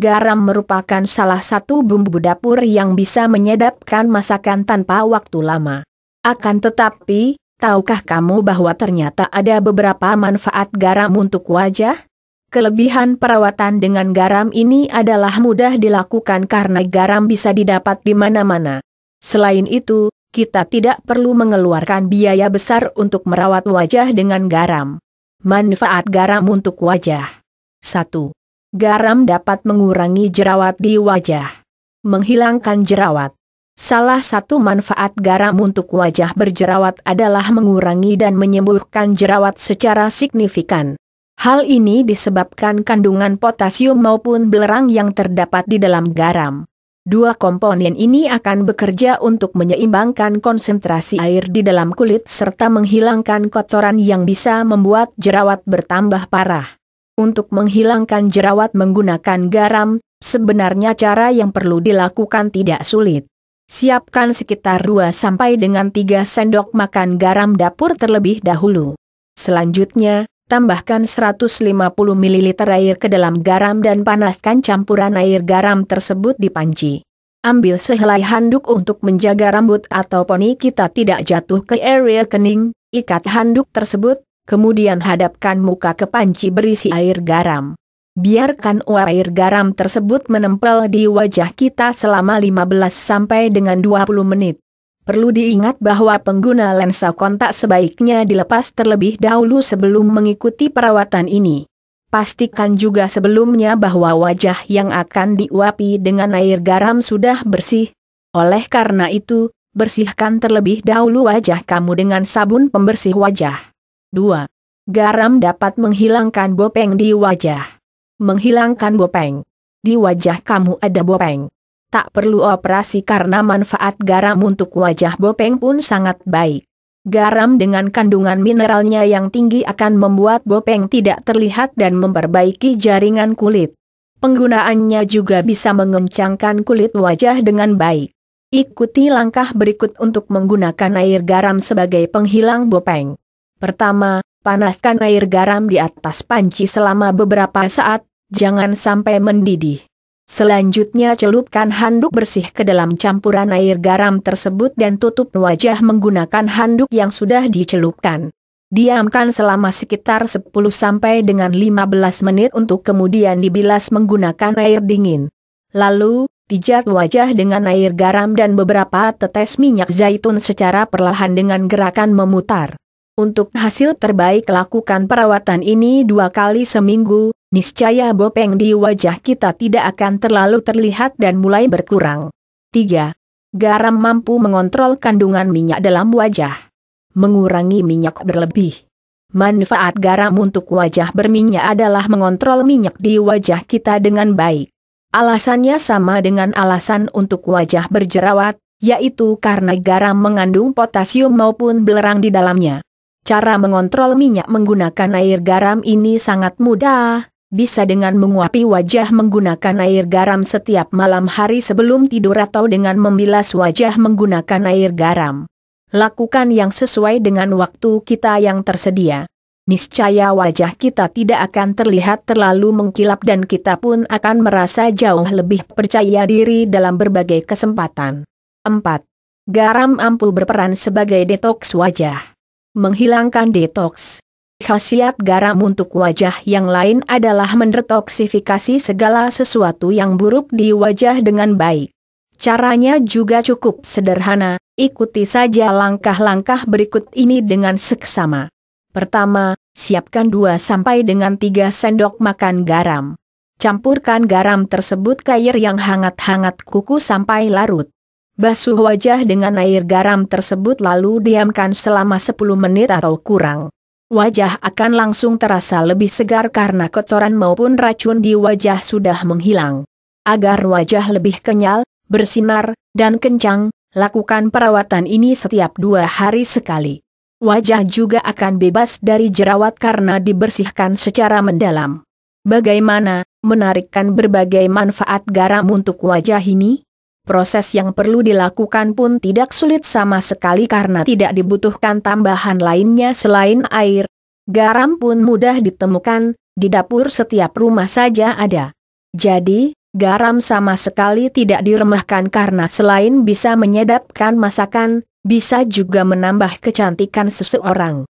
garam merupakan salah satu bumbu dapur yang bisa menyedapkan masakan tanpa waktu lama. Akan tetapi, tahukah kamu bahwa ternyata ada beberapa manfaat garam untuk wajah? Kelebihan perawatan dengan garam ini adalah mudah dilakukan karena garam bisa didapat di mana-mana. Selain itu, kita tidak perlu mengeluarkan biaya besar untuk merawat wajah dengan garam. Manfaat garam untuk wajah 1. Garam dapat mengurangi jerawat di wajah. Menghilangkan jerawat. Salah satu manfaat garam untuk wajah berjerawat adalah mengurangi dan menyembuhkan jerawat secara signifikan. Hal ini disebabkan kandungan potasium maupun belerang yang terdapat di dalam garam. Dua komponen ini akan bekerja untuk menyeimbangkan konsentrasi air di dalam kulit serta menghilangkan kotoran yang bisa membuat jerawat bertambah parah untuk menghilangkan jerawat menggunakan garam, sebenarnya cara yang perlu dilakukan tidak sulit. Siapkan sekitar 2 sampai dengan 3 sendok makan garam dapur terlebih dahulu. Selanjutnya, tambahkan 150 ml air ke dalam garam dan panaskan campuran air garam tersebut di panci. Ambil sehelai handuk untuk menjaga rambut atau poni kita tidak jatuh ke area kening, ikat handuk tersebut, kemudian hadapkan muka ke panci berisi air garam. Biarkan uap air garam tersebut menempel di wajah kita selama 15 sampai dengan 20 menit. Perlu diingat bahwa pengguna lensa kontak sebaiknya dilepas terlebih dahulu sebelum mengikuti perawatan ini. Pastikan juga sebelumnya bahwa wajah yang akan diuapi dengan air garam sudah bersih. Oleh karena itu, bersihkan terlebih dahulu wajah kamu dengan sabun pembersih wajah. 2. Garam dapat menghilangkan bopeng di wajah. Menghilangkan bopeng. Di wajah kamu ada bopeng. Tak perlu operasi karena manfaat garam untuk wajah bopeng pun sangat baik. Garam dengan kandungan mineralnya yang tinggi akan membuat bopeng tidak terlihat dan memperbaiki jaringan kulit. Penggunaannya juga bisa mengencangkan kulit wajah dengan baik. Ikuti langkah berikut untuk menggunakan air garam sebagai penghilang bopeng. Pertama, panaskan air garam di atas panci selama beberapa saat, jangan sampai mendidih. Selanjutnya celupkan handuk bersih ke dalam campuran air garam tersebut dan tutup wajah menggunakan handuk yang sudah dicelupkan. Diamkan selama sekitar 10 sampai dengan 15 menit untuk kemudian dibilas menggunakan air dingin. Lalu, pijat wajah dengan air garam dan beberapa tetes minyak zaitun secara perlahan dengan gerakan memutar. Untuk hasil terbaik lakukan perawatan ini dua kali seminggu, niscaya bopeng di wajah kita tidak akan terlalu terlihat dan mulai berkurang. 3. Garam mampu mengontrol kandungan minyak dalam wajah. Mengurangi minyak berlebih. Manfaat garam untuk wajah berminyak adalah mengontrol minyak di wajah kita dengan baik. Alasannya sama dengan alasan untuk wajah berjerawat, yaitu karena garam mengandung potasium maupun belerang di dalamnya. Cara mengontrol minyak menggunakan air garam ini sangat mudah, bisa dengan menguapi wajah menggunakan air garam setiap malam hari sebelum tidur atau dengan membilas wajah menggunakan air garam. Lakukan yang sesuai dengan waktu kita yang tersedia. Niscaya wajah kita tidak akan terlihat terlalu mengkilap dan kita pun akan merasa jauh lebih percaya diri dalam berbagai kesempatan. 4. Garam ampuh berperan sebagai detoks wajah menghilangkan Detox. Khasiat garam untuk wajah yang lain adalah mendetoksifikasi segala sesuatu yang buruk di wajah dengan baik. Caranya juga cukup sederhana, ikuti saja langkah-langkah berikut ini dengan seksama. Pertama, siapkan 2 sampai dengan 3 sendok makan garam. Campurkan garam tersebut ke air yang hangat-hangat kuku sampai larut. Basuh wajah dengan air garam tersebut lalu diamkan selama 10 menit atau kurang. Wajah akan langsung terasa lebih segar karena kotoran maupun racun di wajah sudah menghilang. Agar wajah lebih kenyal, bersinar, dan kencang, lakukan perawatan ini setiap dua hari sekali. Wajah juga akan bebas dari jerawat karena dibersihkan secara mendalam. Bagaimana menarikkan berbagai manfaat garam untuk wajah ini? proses yang perlu dilakukan pun tidak sulit sama sekali karena tidak dibutuhkan tambahan lainnya selain air. Garam pun mudah ditemukan, di dapur setiap rumah saja ada. Jadi, garam sama sekali tidak diremehkan karena selain bisa menyedapkan masakan, bisa juga menambah kecantikan seseorang.